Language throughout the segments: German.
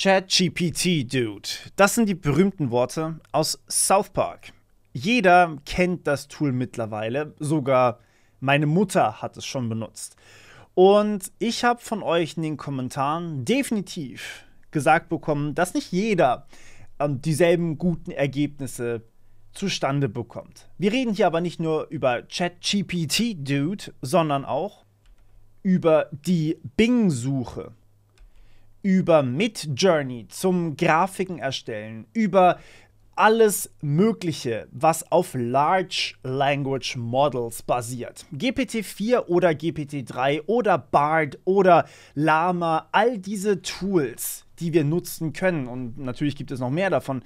ChatGPT, Dude. Das sind die berühmten Worte aus South Park. Jeder kennt das Tool mittlerweile, sogar meine Mutter hat es schon benutzt. Und ich habe von euch in den Kommentaren definitiv gesagt bekommen, dass nicht jeder ähm, dieselben guten Ergebnisse zustande bekommt. Wir reden hier aber nicht nur über ChatGPT, Dude, sondern auch über die Bing-Suche über Midjourney zum Grafiken erstellen, über alles Mögliche, was auf Large Language Models basiert. GPT-4 oder GPT-3 oder BARD oder Lama, all diese Tools, die wir nutzen können, und natürlich gibt es noch mehr davon,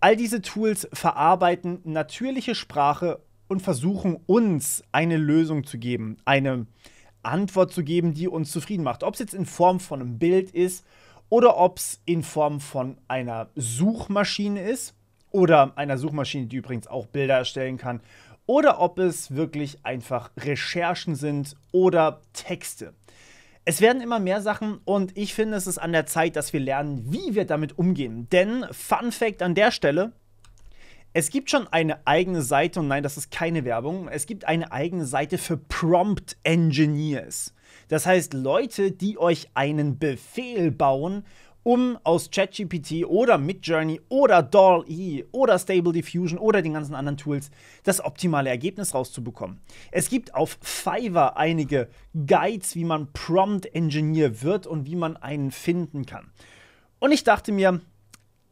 all diese Tools verarbeiten natürliche Sprache und versuchen uns eine Lösung zu geben, eine äh, Antwort zu geben, die uns zufrieden macht. Ob es jetzt in Form von einem Bild ist oder ob es in Form von einer Suchmaschine ist oder einer Suchmaschine, die übrigens auch Bilder erstellen kann oder ob es wirklich einfach Recherchen sind oder Texte. Es werden immer mehr Sachen und ich finde, es ist an der Zeit, dass wir lernen, wie wir damit umgehen. Denn Fun Fact an der Stelle, es gibt schon eine eigene Seite, und nein, das ist keine Werbung, es gibt eine eigene Seite für Prompt Engineers. Das heißt Leute, die euch einen Befehl bauen, um aus ChatGPT oder Midjourney oder DALL-E oder Stable Diffusion oder den ganzen anderen Tools das optimale Ergebnis rauszubekommen. Es gibt auf Fiverr einige Guides, wie man Prompt Engineer wird und wie man einen finden kann. Und ich dachte mir,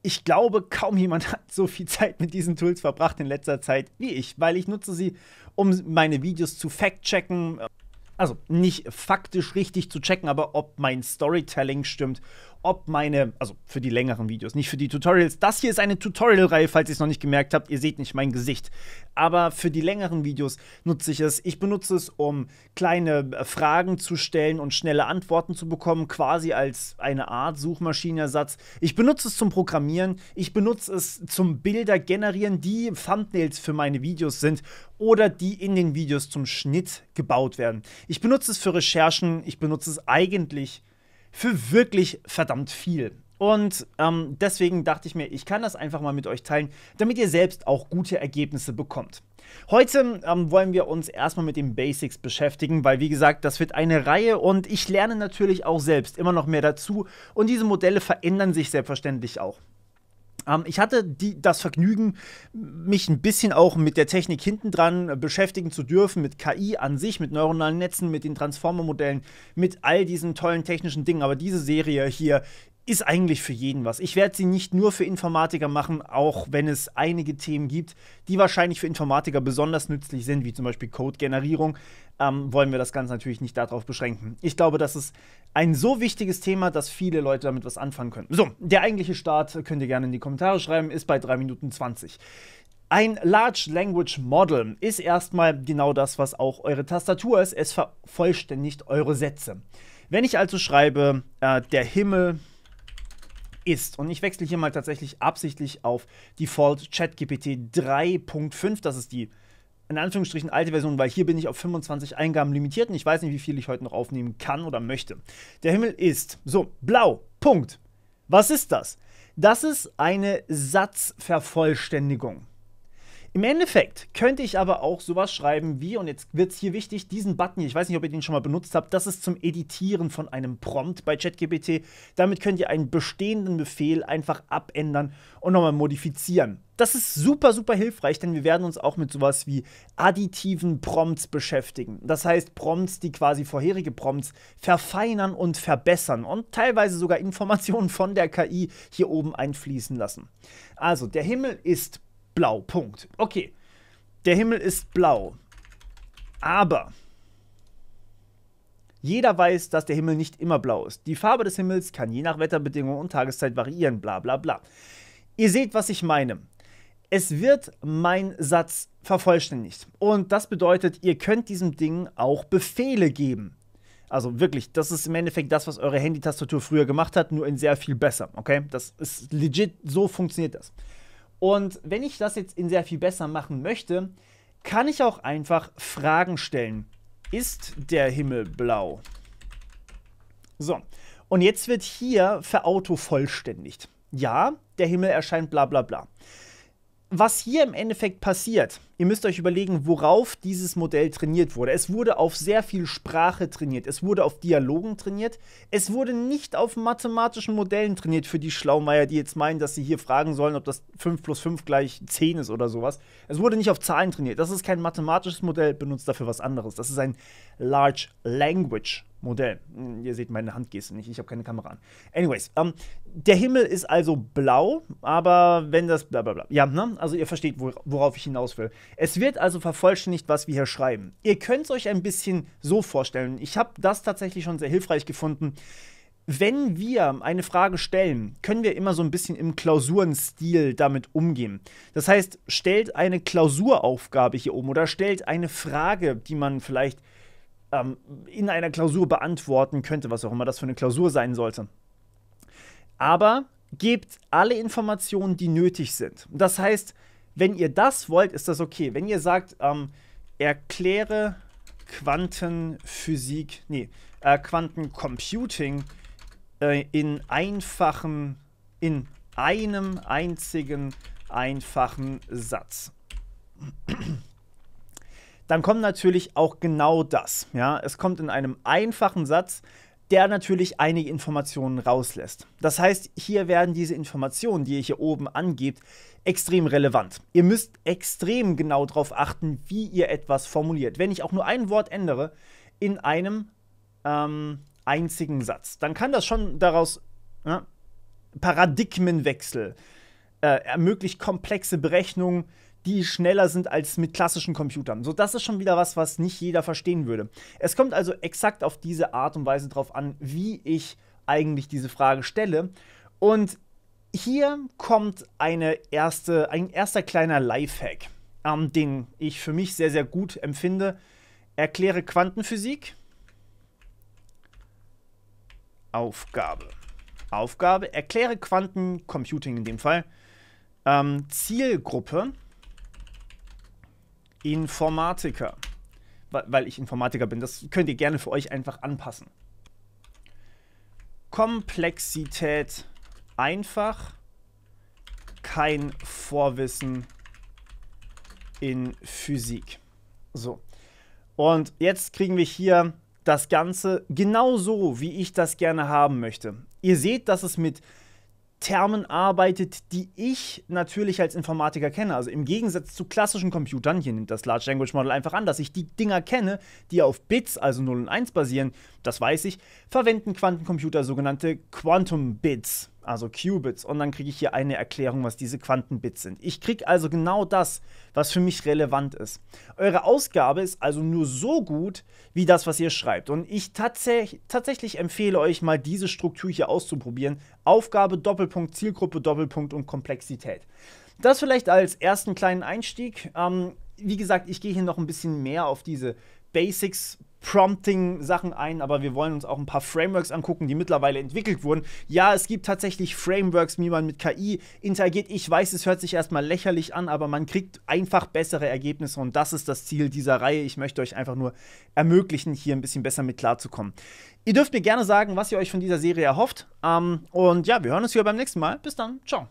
ich glaube, kaum jemand hat so viel Zeit mit diesen Tools verbracht in letzter Zeit wie ich, weil ich nutze sie, um meine Videos zu fact-checken. Äh, also nicht faktisch richtig zu checken, aber ob mein Storytelling stimmt ob meine, also für die längeren Videos, nicht für die Tutorials. Das hier ist eine Tutorial-Reihe, falls ihr es noch nicht gemerkt habt. Ihr seht nicht mein Gesicht. Aber für die längeren Videos nutze ich es. Ich benutze es, um kleine äh, Fragen zu stellen und schnelle Antworten zu bekommen, quasi als eine Art Suchmaschinenersatz. Ich benutze es zum Programmieren. Ich benutze es zum Bilder generieren, die Thumbnails für meine Videos sind oder die in den Videos zum Schnitt gebaut werden. Ich benutze es für Recherchen. Ich benutze es eigentlich für wirklich verdammt viel. Und ähm, deswegen dachte ich mir, ich kann das einfach mal mit euch teilen, damit ihr selbst auch gute Ergebnisse bekommt. Heute ähm, wollen wir uns erstmal mit den Basics beschäftigen, weil wie gesagt, das wird eine Reihe und ich lerne natürlich auch selbst immer noch mehr dazu und diese Modelle verändern sich selbstverständlich auch. Ähm, ich hatte die, das Vergnügen, mich ein bisschen auch mit der Technik hintendran äh, beschäftigen zu dürfen, mit KI an sich, mit neuronalen Netzen, mit den Transformer-Modellen, mit all diesen tollen technischen Dingen. Aber diese Serie hier ist eigentlich für jeden was. Ich werde sie nicht nur für Informatiker machen, auch wenn es einige Themen gibt, die wahrscheinlich für Informatiker besonders nützlich sind, wie zum Beispiel Code-Generierung, ähm, wollen wir das Ganze natürlich nicht darauf beschränken. Ich glaube, das ist ein so wichtiges Thema, dass viele Leute damit was anfangen können. So, der eigentliche Start, könnt ihr gerne in die Kommentare schreiben, ist bei 3 Minuten 20. Ein Large Language Model ist erstmal genau das, was auch eure Tastatur ist. Es vervollständigt eure Sätze. Wenn ich also schreibe, äh, der Himmel ist. Und ich wechsle hier mal tatsächlich absichtlich auf Default ChatGPT 3.5. Das ist die in Anführungsstrichen alte Version, weil hier bin ich auf 25 Eingaben limitiert und ich weiß nicht, wie viel ich heute noch aufnehmen kann oder möchte. Der Himmel ist so blau. Punkt. Was ist das? Das ist eine Satzvervollständigung. Im Endeffekt könnte ich aber auch sowas schreiben wie, und jetzt wird es hier wichtig, diesen Button hier, ich weiß nicht, ob ihr den schon mal benutzt habt, das ist zum Editieren von einem Prompt bei ChatGPT. Damit könnt ihr einen bestehenden Befehl einfach abändern und nochmal modifizieren. Das ist super, super hilfreich, denn wir werden uns auch mit sowas wie additiven Prompts beschäftigen. Das heißt Prompts, die quasi vorherige Prompts verfeinern und verbessern und teilweise sogar Informationen von der KI hier oben einfließen lassen. Also, der Himmel ist blau. Punkt. Okay. Der Himmel ist blau. Aber jeder weiß, dass der Himmel nicht immer blau ist. Die Farbe des Himmels kann je nach Wetterbedingungen und Tageszeit variieren, bla bla bla. Ihr seht, was ich meine. Es wird mein Satz vervollständigt. Und das bedeutet, ihr könnt diesem Ding auch Befehle geben. Also wirklich, das ist im Endeffekt das, was eure Handytastatur früher gemacht hat, nur in sehr viel besser. Okay? Das ist legit, so funktioniert das. Und wenn ich das jetzt in sehr viel besser machen möchte, kann ich auch einfach Fragen stellen. Ist der Himmel blau? So, und jetzt wird hier verautovollständigt. Ja, der Himmel erscheint bla bla bla was hier im Endeffekt passiert, ihr müsst euch überlegen, worauf dieses Modell trainiert wurde. Es wurde auf sehr viel Sprache trainiert, es wurde auf Dialogen trainiert, es wurde nicht auf mathematischen Modellen trainiert für die Schlaumeier, die jetzt meinen, dass sie hier fragen sollen, ob das 5 plus 5 gleich 10 ist oder sowas. Es wurde nicht auf Zahlen trainiert, das ist kein mathematisches Modell, benutzt dafür was anderes. Das ist ein Large Language Modell. Hm, ihr seht meine Handgeste nicht, ich habe keine Kamera an. Anyways, ähm, der Himmel ist also blau, aber wenn das bla bla bla. Ja, ne? Also ihr versteht, worauf ich hinaus will. Es wird also vervollständigt, was wir hier schreiben. Ihr könnt es euch ein bisschen so vorstellen. Ich habe das tatsächlich schon sehr hilfreich gefunden. Wenn wir eine Frage stellen, können wir immer so ein bisschen im Klausurenstil damit umgehen. Das heißt, stellt eine Klausuraufgabe hier oben oder stellt eine Frage, die man vielleicht ähm, in einer Klausur beantworten könnte, was auch immer das für eine Klausur sein sollte. Aber gebt alle Informationen, die nötig sind. Das heißt, wenn ihr das wollt, ist das okay. Wenn ihr sagt, ähm, erkläre Quantenphysik, nee, äh, Quantencomputing äh, in einfachen, in einem einzigen einfachen Satz dann kommt natürlich auch genau das. Ja? Es kommt in einem einfachen Satz, der natürlich einige Informationen rauslässt. Das heißt, hier werden diese Informationen, die ihr hier oben angebt, extrem relevant. Ihr müsst extrem genau darauf achten, wie ihr etwas formuliert. Wenn ich auch nur ein Wort ändere in einem ähm, einzigen Satz, dann kann das schon daraus ja, ne, Paradigmenwechsel äh, ermöglicht komplexe Berechnungen, die schneller sind als mit klassischen Computern. So, das ist schon wieder was, was nicht jeder verstehen würde. Es kommt also exakt auf diese Art und Weise drauf an, wie ich eigentlich diese Frage stelle. Und hier kommt eine erste, ein erster kleiner Lifehack, ähm, den ich für mich sehr, sehr gut empfinde. Erkläre Quantenphysik. Aufgabe. Aufgabe, erkläre Quantencomputing in dem Fall. Ähm, Zielgruppe Informatiker. Weil ich Informatiker bin. Das könnt ihr gerne für euch einfach anpassen. Komplexität einfach. Kein Vorwissen in Physik. So. Und jetzt kriegen wir hier das Ganze genauso, wie ich das gerne haben möchte. Ihr seht, dass es mit Termen arbeitet, die ich natürlich als Informatiker kenne. Also im Gegensatz zu klassischen Computern, hier nimmt das Large Language Model einfach an, dass ich die Dinger kenne, die auf Bits, also 0 und 1 basieren, das weiß ich, verwenden Quantencomputer sogenannte Quantum Bits also Qubits. Und dann kriege ich hier eine Erklärung, was diese Quantenbits sind. Ich kriege also genau das, was für mich relevant ist. Eure Ausgabe ist also nur so gut, wie das, was ihr schreibt. Und ich tatsäch tatsächlich empfehle euch mal diese Struktur hier auszuprobieren. Aufgabe, Doppelpunkt, Zielgruppe, Doppelpunkt und Komplexität. Das vielleicht als ersten kleinen Einstieg. Ähm, wie gesagt, ich gehe hier noch ein bisschen mehr auf diese Basics Prompting-Sachen ein, aber wir wollen uns auch ein paar Frameworks angucken, die mittlerweile entwickelt wurden. Ja, es gibt tatsächlich Frameworks, wie man mit KI interagiert. Ich weiß, es hört sich erstmal lächerlich an, aber man kriegt einfach bessere Ergebnisse und das ist das Ziel dieser Reihe. Ich möchte euch einfach nur ermöglichen, hier ein bisschen besser mit klarzukommen. Ihr dürft mir gerne sagen, was ihr euch von dieser Serie erhofft. Ähm, und ja, wir hören uns hier beim nächsten Mal. Bis dann. Ciao.